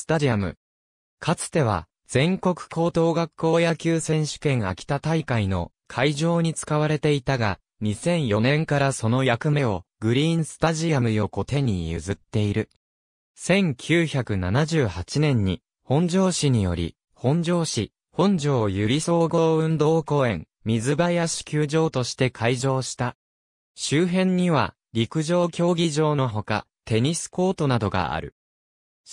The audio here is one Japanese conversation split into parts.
スタジアム。かつては、全国高等学校野球選手権秋田大会の会場に使われていたが、2004年からその役目をグリーンスタジアム横手に譲っている。1978年に本庄市により、本庄市、本庄ゆり総合運動公園、水林球場として開場した。周辺には陸上競技場のほか、テニスコートなどがある。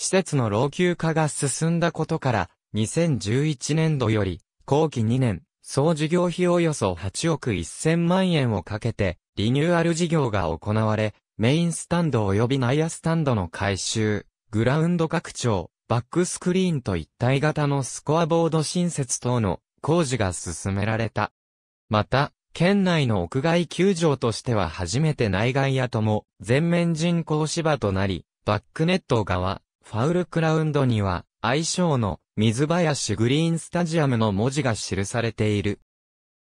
施設の老朽化が進んだことから、2011年度より、後期2年、総事業費およそ8億1000万円をかけて、リニューアル事業が行われ、メインスタンド及び内野スタンドの改修、グラウンド拡張、バックスクリーンと一体型のスコアボード新設等の工事が進められた。また、県内の屋外球場としては初めて内外野とも全面人工芝となり、バックネット側、ファウルクラウンドには、愛称の水林グリーンスタジアムの文字が記されている。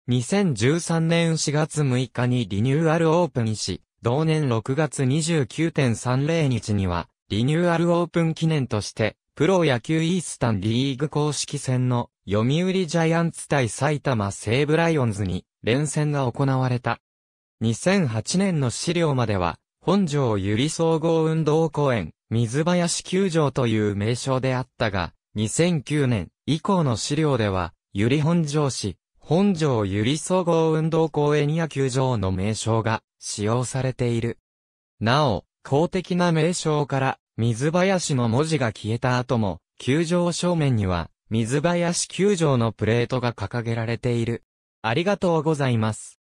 2013年4月6日にリニューアルオープンし、同年6月29.30日には、リニューアルオープン記念として、プロ野球イースタンリーグ公式戦の読売ジャイアンツ対埼玉西武ライオンズに連戦が行われた。2008年の資料までは本城ゆり総合運動公園、水林球場という名称であったが、2009年以降の資料では、ゆり本城市、本城ゆり総合運動公園野球場の名称が使用されている。なお、公的な名称から水林の文字が消えた後も、球場正面には水林球場のプレートが掲げられている。ありがとうございます。